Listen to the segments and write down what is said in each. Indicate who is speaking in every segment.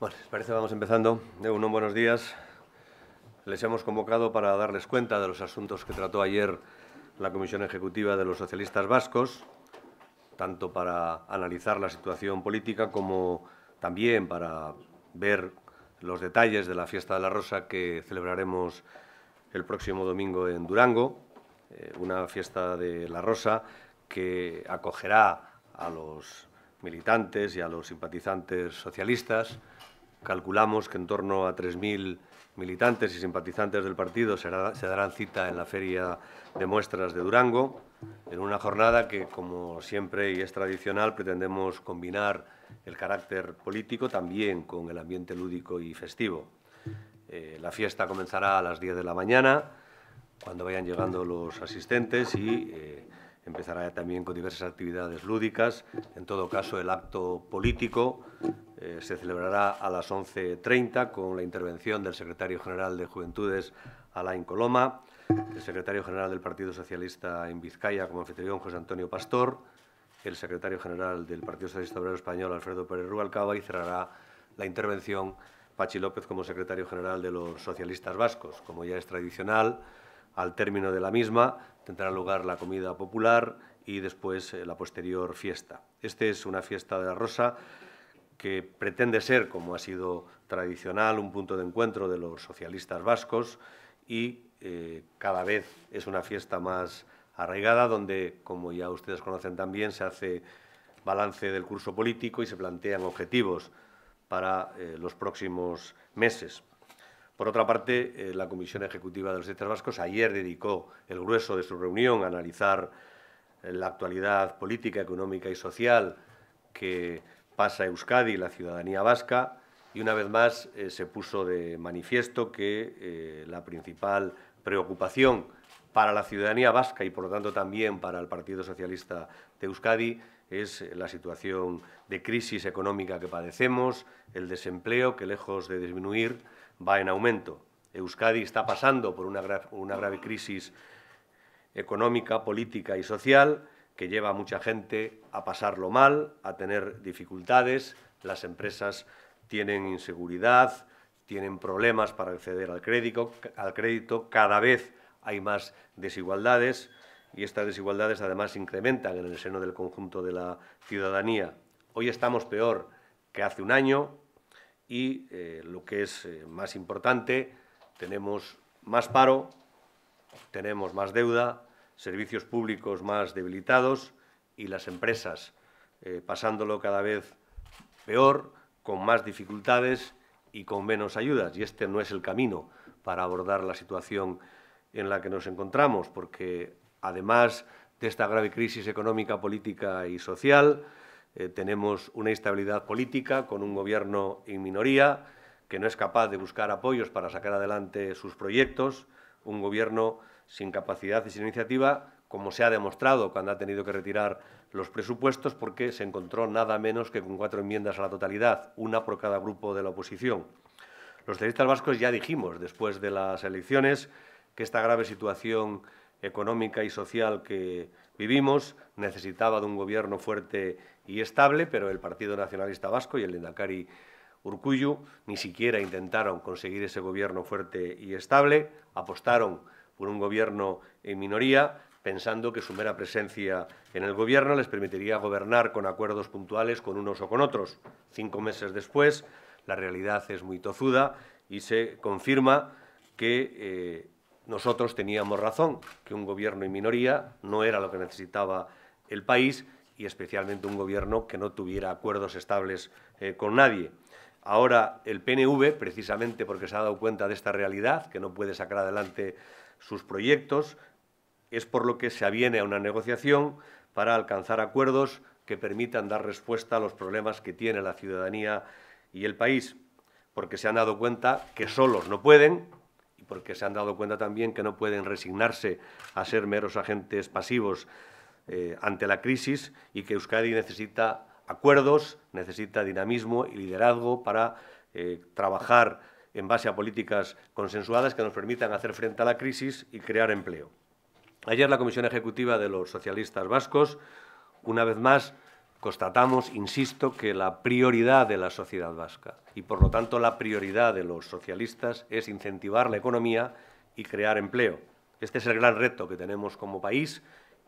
Speaker 1: Bueno, les parece, vamos empezando. De uno, buenos días. Les hemos convocado para darles cuenta de los asuntos que trató ayer la Comisión Ejecutiva de los Socialistas Vascos, tanto para analizar la situación política como también para ver los detalles de la Fiesta de la Rosa que celebraremos el próximo domingo en Durango, eh, una fiesta de la Rosa que acogerá a los militantes y a los simpatizantes socialistas Calculamos que en torno a 3.000 militantes y simpatizantes del partido se darán cita en la Feria de Muestras de Durango, en una jornada que, como siempre y es tradicional, pretendemos combinar el carácter político también con el ambiente lúdico y festivo. Eh, la fiesta comenzará a las 10 de la mañana, cuando vayan llegando los asistentes y eh, empezará también con diversas actividades lúdicas. En todo caso, el acto político eh, se celebrará a las 11.30 con la intervención del secretario general de Juventudes, Alain Coloma, el secretario general del Partido Socialista en Vizcaya, como anfitrión, José Antonio Pastor, el secretario general del Partido Socialista Obrero Español, Alfredo Pérez Rubalcaba, y cerrará la intervención Pachi López como secretario general de los socialistas vascos. Como ya es tradicional, al término de la misma tendrá lugar la comida popular y después eh, la posterior fiesta. Esta es una fiesta de la rosa que pretende ser, como ha sido tradicional, un punto de encuentro de los socialistas vascos y eh, cada vez es una fiesta más arraigada donde, como ya ustedes conocen también, se hace balance del curso político y se plantean objetivos para eh, los próximos meses. Por otra parte, eh, la Comisión Ejecutiva de los Estados Vascos ayer dedicó el grueso de su reunión a analizar eh, la actualidad política, económica y social que pasa Euskadi y la ciudadanía vasca y una vez más eh, se puso de manifiesto que la principal preocupación para la ciudadanía vasca y por lo tanto también para el Partido Socialista de Euskadi es eh, la situación de crisis económica que padecemos, el desempleo que lejos de disminuir va en aumento. Euskadi está pasando por una, una grave crisis económica, política y social que lleva a mucha gente a pasarlo mal, a tener dificultades, las empresas tienen inseguridad, tienen problemas para acceder al crédito, al crédito cada vez hay más desigualdades y estas desigualdades además incrementan en el seno del conjunto de la ciudadanía. Hoy estamos peor que hace un año y, eh, lo que es eh, más importante, tenemos más paro, tenemos más deuda, servicios públicos más debilitados y las empresas eh, pasándolo cada vez peor, con más dificultades y con menos ayudas. Y este no es el camino para abordar la situación en la que nos encontramos, porque además de esta grave crisis económica, política y social, eh, tenemos una instabilidad política con un gobierno en minoría que no es capaz de buscar apoyos para sacar adelante sus proyectos, un gobierno sin capacidad y sin iniciativa, como se ha demostrado cuando ha tenido que retirar los presupuestos porque se encontró nada menos que con cuatro enmiendas a la totalidad, una por cada grupo de la oposición. Los socialistas vascos ya dijimos después de las elecciones que esta grave situación económica y social que vivimos necesitaba de un gobierno fuerte y estable, pero el Partido Nacionalista Vasco y el Lendakari Urcuyu ni siquiera intentaron conseguir ese gobierno fuerte y estable, apostaron por un gobierno en minoría, pensando que su mera presencia en el gobierno les permitiría gobernar con acuerdos puntuales con unos o con otros. Cinco meses después, la realidad es muy tozuda y se confirma que eh, nosotros teníamos razón, que un gobierno en minoría no era lo que necesitaba el país y especialmente un gobierno que no tuviera acuerdos estables eh, con nadie. Ahora el PNV, precisamente porque se ha dado cuenta de esta realidad, que no puede sacar adelante sus proyectos, es por lo que se aviene a una negociación para alcanzar acuerdos que permitan dar respuesta a los problemas que tiene la ciudadanía y el país, porque se han dado cuenta que solos no pueden, porque se han dado cuenta también que no pueden resignarse a ser meros agentes pasivos eh, ante la crisis y que Euskadi necesita acuerdos, necesita dinamismo y liderazgo para eh, trabajar en base a políticas consensuadas que nos permitan hacer frente a la crisis y crear empleo. Ayer la Comisión Ejecutiva de los Socialistas Vascos, una vez más, constatamos, insisto, que la prioridad de la sociedad vasca y, por lo tanto, la prioridad de los socialistas es incentivar la economía y crear empleo. Este es el gran reto que tenemos como país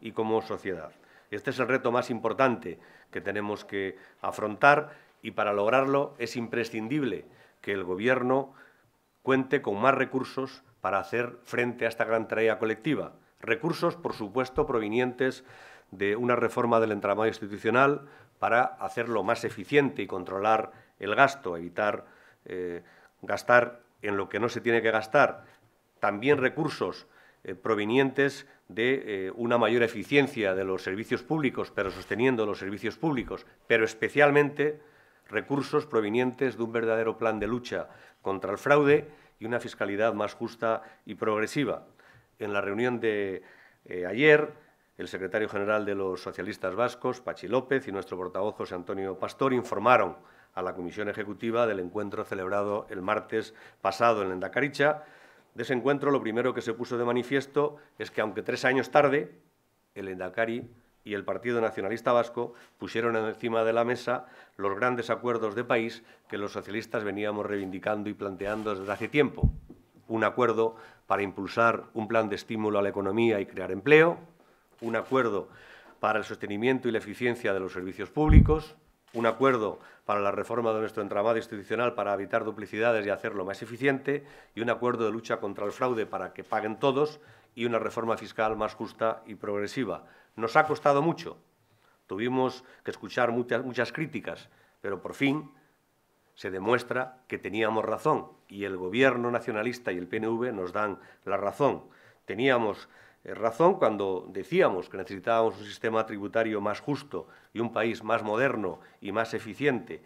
Speaker 1: y como sociedad. Este es el reto más importante que tenemos que afrontar y para lograrlo es imprescindible que el Gobierno cuente con más recursos para hacer frente a esta gran tarea colectiva. Recursos, por supuesto, provenientes de una reforma del entramado institucional para hacerlo más eficiente y controlar el gasto, evitar eh, gastar en lo que no se tiene que gastar, también recursos eh, provenientes de eh, una mayor eficiencia de los servicios públicos, pero sosteniendo los servicios públicos, pero especialmente recursos provenientes de un verdadero plan de lucha contra el fraude y una fiscalidad más justa y progresiva. En la reunión de ayer el secretario general de los socialistas vascos, Pachi López, y nuestro portavoz José Antonio Pastor informaron a la Comisión Ejecutiva del encuentro celebrado el martes pasado en Endacaricha. De ese encuentro lo primero que se puso de manifiesto es que, aunque tres años tarde, el Endacari y el Partido Nacionalista Vasco pusieron encima de la mesa los grandes acuerdos de país que los socialistas veníamos reivindicando y planteando desde hace tiempo. Un acuerdo para impulsar un plan de estímulo a la economía y crear empleo, un acuerdo para el sostenimiento y la eficiencia de los servicios públicos, un acuerdo para la reforma de nuestro entramado institucional para evitar duplicidades y hacerlo más eficiente, y un acuerdo de lucha contra el fraude para que paguen todos, y una reforma fiscal más justa y progresiva. Nos ha costado mucho, tuvimos que escuchar muchas, críticas, pero por fin se demuestra que teníamos razón y el Gobierno nacionalista y el PNV nos dan la razón. Teníamos eh, razón cuando decíamos que necesitábamos un sistema tributario más justo y un país más moderno y más eficiente.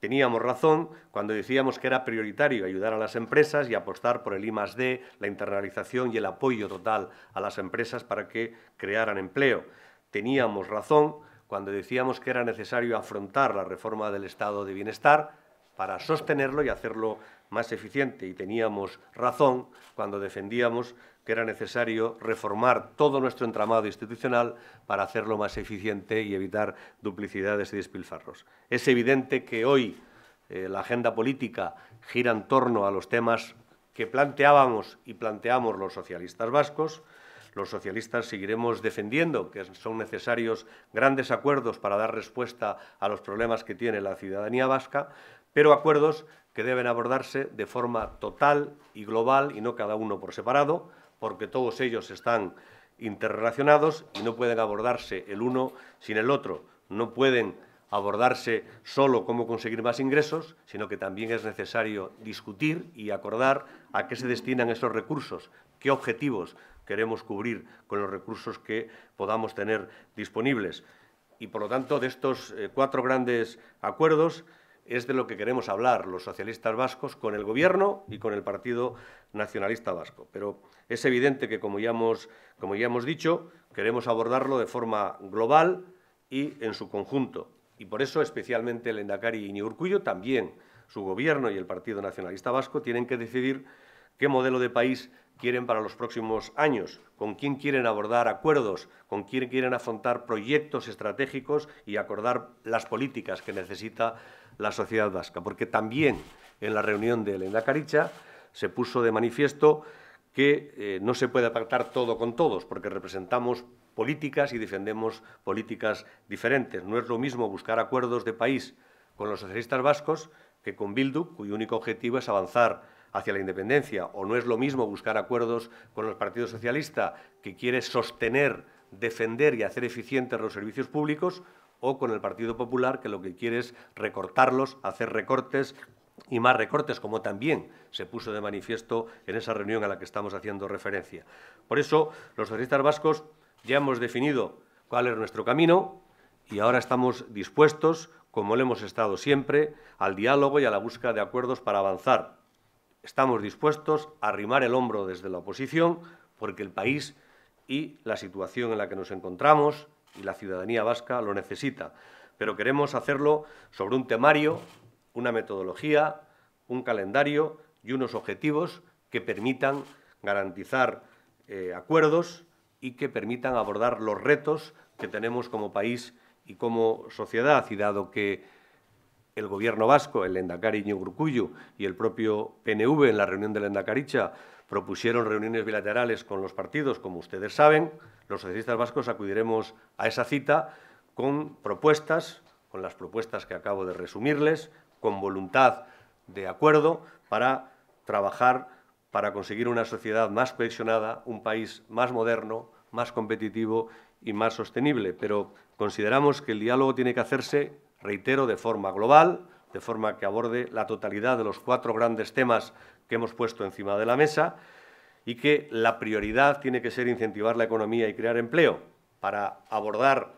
Speaker 1: Teníamos razón cuando decíamos que era prioritario ayudar a las empresas y apostar por el I +D, la internalización y el apoyo total a las empresas para que crearan empleo. Teníamos razón cuando decíamos que era necesario afrontar la reforma del estado de bienestar para sostenerlo y hacerlo más eficiente. Y teníamos razón cuando defendíamos que era necesario reformar todo nuestro entramado institucional para hacerlo más eficiente y evitar duplicidades y despilfarros. Es evidente que hoy eh, la agenda política gira en torno a los temas que planteábamos y planteamos los socialistas vascos. Los socialistas seguiremos defendiendo que son necesarios grandes acuerdos para dar respuesta a los problemas que tiene la ciudadanía vasca, pero acuerdos que deben abordarse de forma total y global y no cada uno por separado, porque todos ellos están interrelacionados y no pueden abordarse el uno sin el otro. No pueden abordarse solo cómo conseguir más ingresos, sino que también es necesario discutir y acordar a qué se destinan esos recursos, qué objetivos queremos cubrir con los recursos que podamos tener disponibles. Y, por lo tanto, de estos eh, cuatro grandes acuerdos, es de lo que queremos hablar los socialistas vascos con el Gobierno y con el Partido Nacionalista Vasco. Pero es evidente que, como ya hemos, como ya hemos dicho, queremos abordarlo de forma global y en su conjunto. Y por eso, especialmente el Endacari y Niurcuyo, también su Gobierno y el Partido Nacionalista Vasco, tienen que decidir qué modelo de país quieren para los próximos años, con quién quieren abordar acuerdos, con quién quieren afrontar proyectos estratégicos y acordar las políticas que necesita la sociedad vasca. Porque también en la reunión de Elena Caricha se puso de manifiesto que eh, no se puede pactar todo con todos, porque representamos políticas y defendemos políticas diferentes. No es lo mismo buscar acuerdos de país con los socialistas vascos que con Bildu, cuyo único objetivo es avanzar hacia la independencia, o no es lo mismo buscar acuerdos con el Partido Socialista, que quiere sostener, defender y hacer eficientes los servicios públicos, o con el Partido Popular, que lo que quiere es recortarlos, hacer recortes y más recortes, como también se puso de manifiesto en esa reunión a la que estamos haciendo referencia. Por eso, los socialistas vascos ya hemos definido cuál es nuestro camino y ahora estamos dispuestos, como lo hemos estado siempre, al diálogo y a la búsqueda de acuerdos para avanzar estamos dispuestos a arrimar el hombro desde la oposición porque el país y la situación en la que nos encontramos y la ciudadanía vasca lo necesita. Pero queremos hacerlo sobre un temario, una metodología, un calendario y unos objetivos que permitan garantizar eh, acuerdos y que permitan abordar los retos que tenemos como país y como sociedad. Y dado que el gobierno vasco, el Endacari Gurcuyo y el propio PNV en la reunión de la Endacaricha propusieron reuniones bilaterales con los partidos, como ustedes saben, los socialistas vascos acudiremos a esa cita con propuestas, con las propuestas que acabo de resumirles, con voluntad de acuerdo para trabajar para conseguir una sociedad más cohesionada, un país más moderno, más competitivo y más sostenible. Pero consideramos que el diálogo tiene que hacerse reitero, de forma global, de forma que aborde la totalidad de los cuatro grandes temas que hemos puesto encima de la mesa y que la prioridad tiene que ser incentivar la economía y crear empleo. Para abordar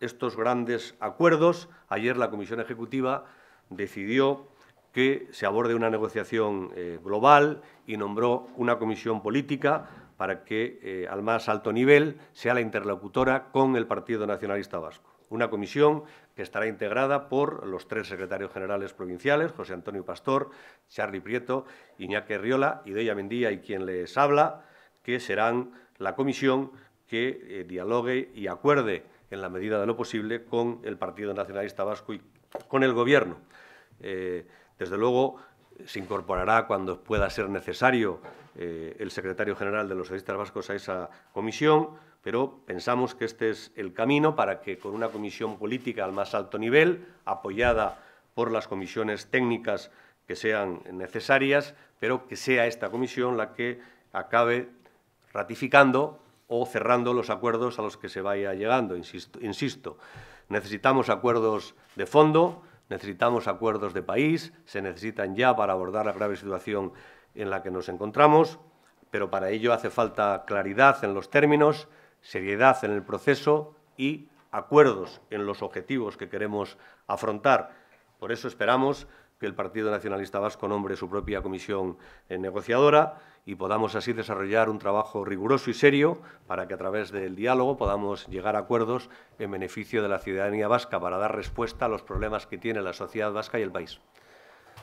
Speaker 1: estos grandes acuerdos, ayer la Comisión Ejecutiva decidió que se aborde una negociación eh, global y nombró una comisión política para que eh, al más alto nivel sea la interlocutora con el Partido Nacionalista Vasco. Una comisión que estará integrada por los tres secretarios generales provinciales, José Antonio Pastor, Charly Prieto, Iñaki Riola y Deya Mendía y quien les habla, que serán la comisión que eh, dialogue y acuerde en la medida de lo posible con el Partido Nacionalista Vasco y con el Gobierno. Eh, desde luego, se incorporará cuando pueda ser necesario eh, el secretario general de los socialistas vascos a esa comisión, pero pensamos que este es el camino para que con una comisión política al más alto nivel, apoyada por las comisiones técnicas que sean necesarias, pero que sea esta comisión la que acabe ratificando o cerrando los acuerdos a los que se vaya llegando, insisto. insisto. Necesitamos acuerdos de fondo, necesitamos acuerdos de país, se necesitan ya para abordar la grave situación en la que nos encontramos, pero para ello hace falta claridad en los términos, seriedad en el proceso y acuerdos en los objetivos que queremos afrontar. Por eso esperamos que el Partido Nacionalista Vasco nombre su propia comisión eh, negociadora y podamos así desarrollar un trabajo riguroso y serio para que a través del diálogo podamos llegar a acuerdos en beneficio de la ciudadanía vasca para dar respuesta a los problemas que tiene la sociedad vasca y el país.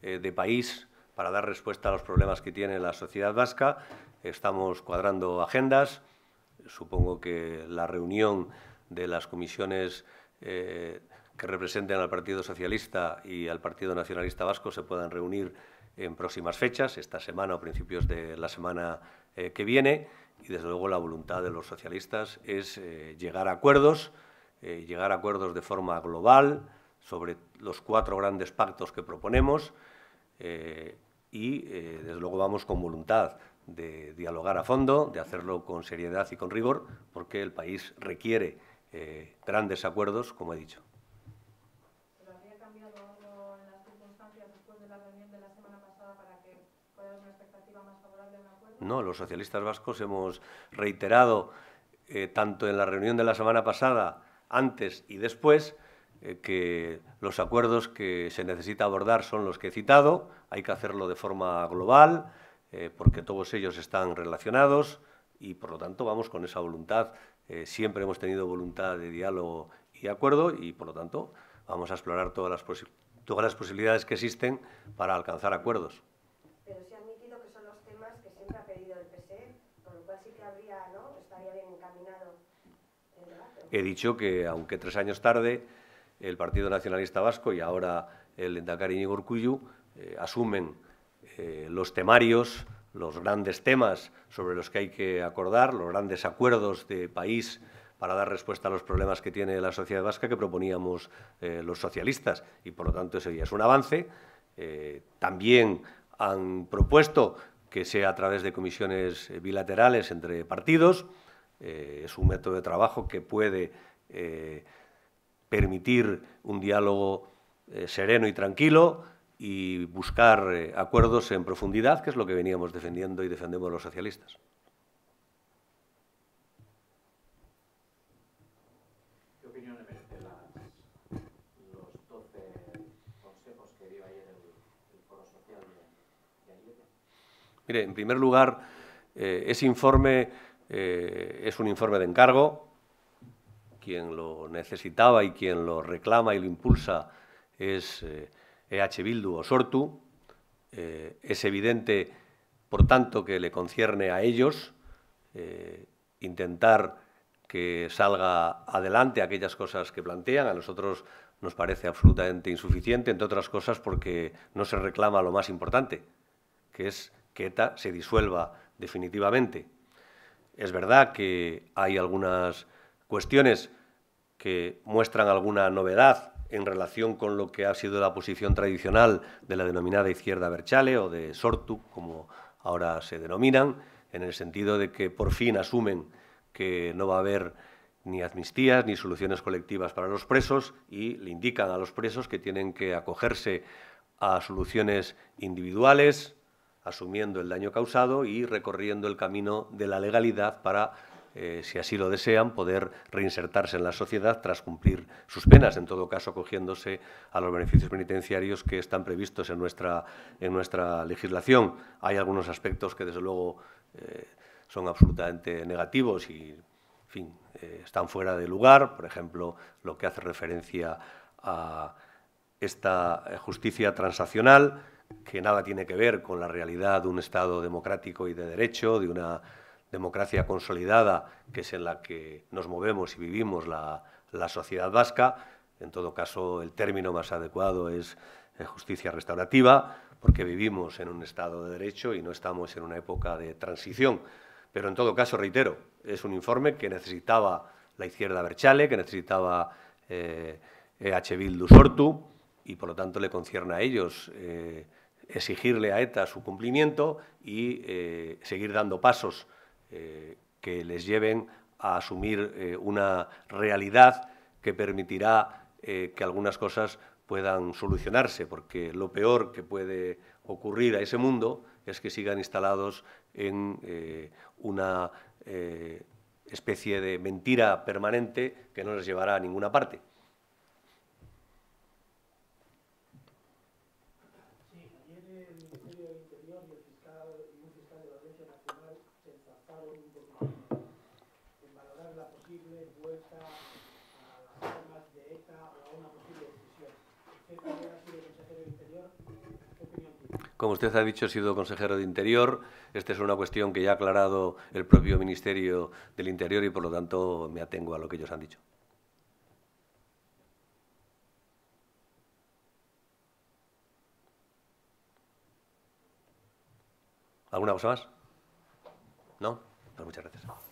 Speaker 1: Eh, de país para dar respuesta a los problemas que tiene la sociedad vasca. Estamos cuadrando agendas. Supongo que la reunión de las comisiones eh, que representen al Partido Socialista y al Partido Nacionalista Vasco se puedan reunir en próximas fechas, esta semana o principios de la semana eh, que viene. Y desde luego la voluntad de los socialistas es llegar a acuerdos, llegar a acuerdos de forma global, sobre los cuatro grandes pactos que proponemos eh, y, eh, desde luego, vamos con voluntad de dialogar a fondo, de hacerlo con seriedad y con rigor, porque el país requiere eh, grandes acuerdos, como he dicho. cambiado algo en las circunstancias después de la reunión de la semana pasada para que una expectativa más favorable un acuerdo? No, los socialistas vascos hemos reiterado, tanto en la reunión de la semana pasada, antes y después, eh, que los acuerdos que se necesita abordar son los que he citado, hay que hacerlo de forma global, eh, porque todos ellos están relacionados y por lo tanto vamos con esa voluntad. Eh, siempre hemos tenido voluntad de diálogo y acuerdo y por lo tanto vamos a explorar todas las, todas las posibilidades que existen para alcanzar acuerdos. Pero se ha admitido que son los temas que siempre ha pedido el PSE, por lo cual sí que habría, ¿no? estaría bien encaminado. El He dicho que, aunque tres años tarde, el Partido Nacionalista Vasco y ahora el Endacari eh, asumen eh, los temarios, los grandes temas sobre los que hay que acordar, los grandes acuerdos de país para dar respuesta a los problemas que tiene la sociedad vasca que proponíamos eh, los socialistas. Y, por lo tanto, ese es un avance. también han propuesto que sea a través de comisiones bilaterales entre partidos. es un método de trabajo que puede permitir un diálogo eh, sereno y tranquilo y buscar eh, acuerdos en profundidad, que es lo que veníamos defendiendo y defendemos los socialistas. Mire, en primer lugar, eh, ese informe es un informe de encargo quien lo necesitaba y quien lo reclama y lo impulsa es eh, e Bildu o Sortu. Eh, es evidente, por tanto, que le concierne a ellos eh, intentar que salga adelante aquellas cosas que plantean. A nosotros nos parece absolutamente insuficiente, entre otras cosas porque no se reclama lo más importante, que es que ETA se disuelva definitivamente. Es verdad que hay algunas cuestiones que muestran alguna novedad en relación con lo que ha sido la posición tradicional de la denominada izquierda Berchale o de Sortu, como ahora se denominan, en el sentido de que por fin asumen que no va a haber ni amnistías ni soluciones colectivas para los presos y le indican a los presos que tienen que acogerse a soluciones individuales, asumiendo el daño causado y recorriendo el camino de la legalidad para eh, si así lo desean, poder reinsertarse en la sociedad tras cumplir sus penas, en todo caso acogiéndose a los beneficios penitenciarios que están previstos en nuestra, en nuestra legislación. Hay algunos aspectos que, desde luego, eh, son absolutamente negativos y, eh, están fuera de lugar, por ejemplo, lo que hace referencia a esta justicia transaccional, que nada tiene que ver con la realidad de un Estado democrático y de derecho, de una democracia consolidada, que es en la que nos movemos y vivimos la, sociedad vasca. En todo caso, el término más adecuado es eh, justicia restaurativa, porque vivimos en un Estado de Derecho y no estamos en una época de transición. Pero en todo caso, reitero, es un informe que necesitaba la izquierda Berchale, que necesitaba eh, EH Bildu Sortu, y por lo tanto le concierne a ellos eh, exigirle a ETA su cumplimiento y eh, seguir dando pasos eh, que les lleven a asumir eh, una realidad que permitirá eh, que algunas cosas puedan solucionarse, porque lo peor que puede ocurrir a ese mundo es que sigan instalados en una especie de mentira permanente que no les llevará a ninguna parte. valorar la posible vuelta a las de ETA o a una posible decisión. sido consejero Interior. Como usted ha dicho, he sido consejero de Interior. Esta es una cuestión que ya ha aclarado el propio Ministerio del Interior y, por lo tanto, me atengo a lo que ellos han dicho. ¿Alguna cosa más? ¿No? Pues muchas gracias.